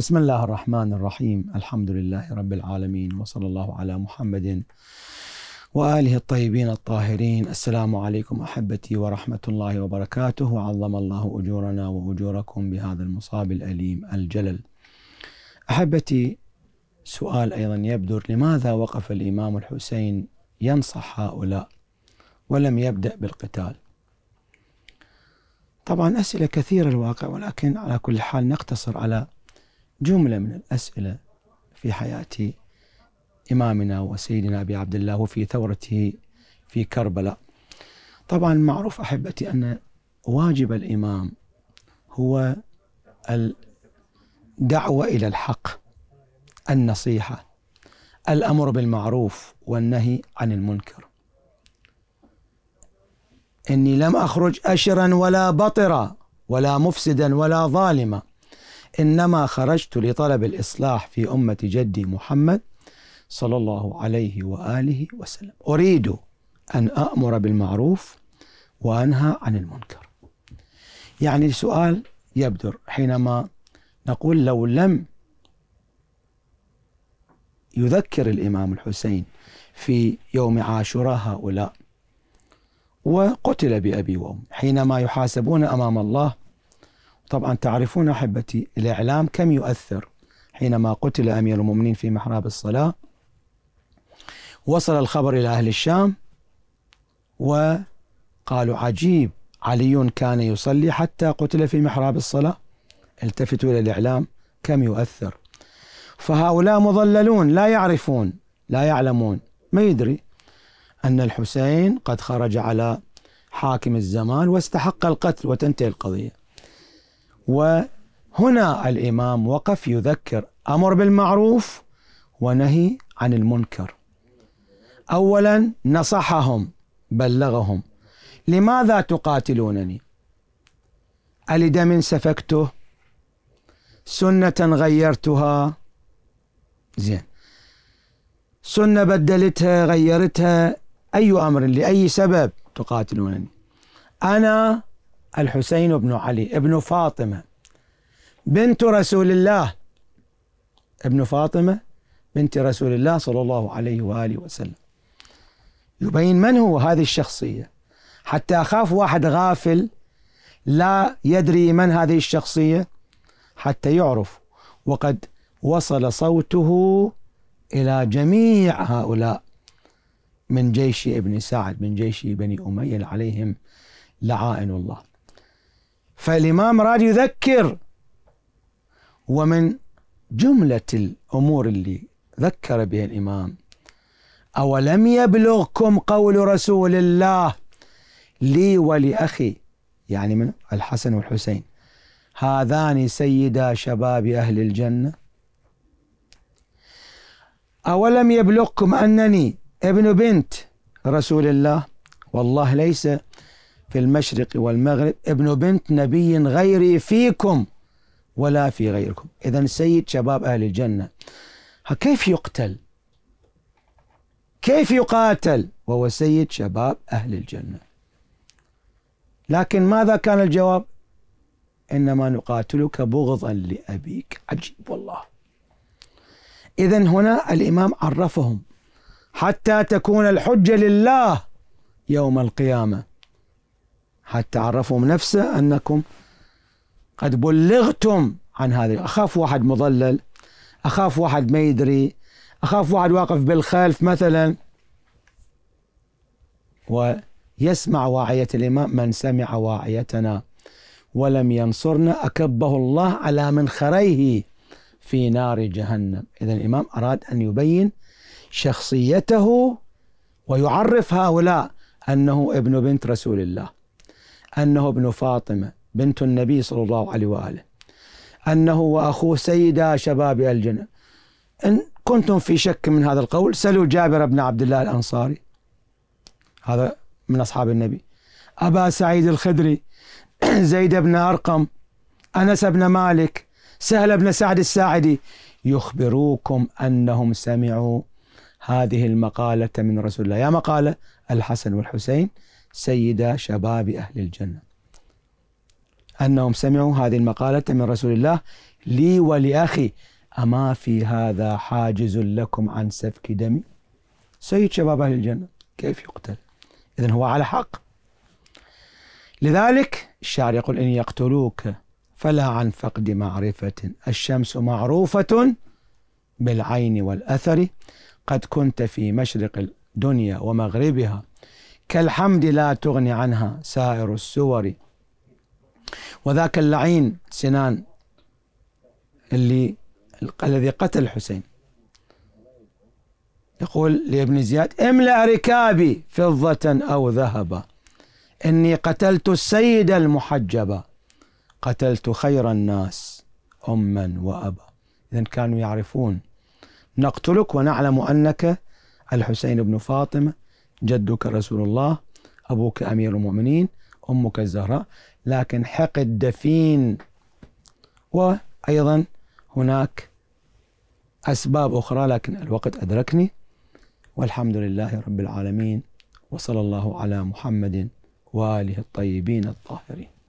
بسم الله الرحمن الرحيم الحمد لله رب العالمين وصلى الله على محمد وآله الطيبين الطاهرين السلام عليكم أحبتي ورحمة الله وبركاته وعظم الله أجورنا وأجوركم بهذا المصاب الأليم الجلل أحبتي سؤال أيضا يبدر لماذا وقف الإمام الحسين ينصح هؤلاء ولم يبدأ بالقتال طبعا أسئلة كثيرة الواقع ولكن على كل حال نقتصر على جملة من الأسئلة في حياة إمامنا وسيدنا أبي عبد الله وفي ثورته في كربلاء طبعا معروف أحبتي أن واجب الإمام هو الدعوة إلى الحق النصيحة الأمر بالمعروف والنهي عن المنكر إني لم أخرج أشرا ولا بطرا ولا مفسدا ولا ظالما إنما خرجت لطلب الإصلاح في أمة جدي محمد صلى الله عليه وآله وسلم أريد أن أأمر بالمعروف وأنهى عن المنكر يعني السؤال يبدر حينما نقول لو لم يذكر الإمام الحسين في يوم عاشوراء هؤلاء وقتل بأبي وأم حينما يحاسبون أمام الله طبعا تعرفون احبتي الاعلام كم يؤثر حينما قتل امير المؤمنين في محراب الصلاه وصل الخبر الى اهل الشام وقالوا عجيب علي كان يصلي حتى قتل في محراب الصلاه التفتوا الى الاعلام كم يؤثر فهؤلاء مضللون لا يعرفون لا يعلمون ما يدري ان الحسين قد خرج على حاكم الزمان واستحق القتل وتنتهي القضيه وهنا الإمام وقف يذكر أمر بالمعروف ونهي عن المنكر أولا نصحهم بلغهم لماذا تقاتلونني ألدم سفكته سنة غيرتها زين سنة بدلتها غيرتها أي أمر لأي سبب تقاتلونني أنا الحسين بن علي ابن فاطمة بنت رسول الله ابن فاطمة بنت رسول الله صلى الله عليه وآله وسلم يبين من هو هذه الشخصية حتى أخاف واحد غافل لا يدري من هذه الشخصية حتى يعرف وقد وصل صوته إلى جميع هؤلاء من جيش ابن سعد من جيش بني أمية عليهم لعائن الله فالإمام راد يذكر ومن جملة الأمور اللي ذكر بها الإمام أولم يبلغكم قول رسول الله لي ولأخي يعني من الحسن والحسين هذان سيدا شباب أهل الجنة أولم يبلغكم أنني ابن بنت رسول الله والله ليس في المشرق والمغرب ابن بنت نبي غيري فيكم ولا في غيركم إذا سيد شباب أهل الجنة كيف يقتل كيف يقاتل وهو سيد شباب أهل الجنة لكن ماذا كان الجواب إنما نقاتلك بغضا لأبيك عجيب والله إذا هنا الإمام عرفهم حتى تكون الحجة لله يوم القيامة حتى عرفهم نفسه أنكم قد بلغتم عن هذا أخاف واحد مضلل أخاف واحد ما يدري أخاف واحد واقف بالخلف مثلا ويسمع واعية الإمام من سمع واعيتنا ولم ينصرنا أكبه الله على منخريه في نار جهنم إذا الإمام أراد أن يبين شخصيته ويعرف هؤلاء أنه ابن بنت رسول الله أنه ابن فاطمة بنت النبي صلى الله عليه وآله أنه وأخوه سيدا شباب الجنة إن كنتم في شك من هذا القول سلوا جابر بن عبد الله الأنصاري هذا من أصحاب النبي أبا سعيد الخدري زيد بن أرقم أنس بن مالك سهل بن سعد الساعدي يخبروكم أنهم سمعوا هذه المقالة من رسول الله يا مقالة الحسن والحسين سيد شباب أهل الجنة أنهم سمعوا هذه المقالة من رسول الله لي ولأخي أما في هذا حاجز لكم عن سفك دمي سيد شباب أهل الجنة كيف يقتل إذا هو على حق لذلك الشاعر يقول إن يقتلوك فلا عن فقد معرفة الشمس معروفة بالعين والأثر قد كنت في مشرق الدنيا ومغربها كالحمد لا تغني عنها سائر السور وذاك اللعين سنان اللي الذي قتل حسين يقول لابن زياد املأ ركابي فضة أو ذهبا إني قتلت السيد المحجبة قتلت خير الناس أما وأبا إذا كانوا يعرفون نقتلك ونعلم أنك الحسين بن فاطمة جدك رسول الله أبوك أمير المؤمنين أمك الزهراء لكن حقد دفين وأيضا هناك أسباب أخرى لكن الوقت أدركني والحمد لله رب العالمين وصلى الله على محمد وآله الطيبين الطاهرين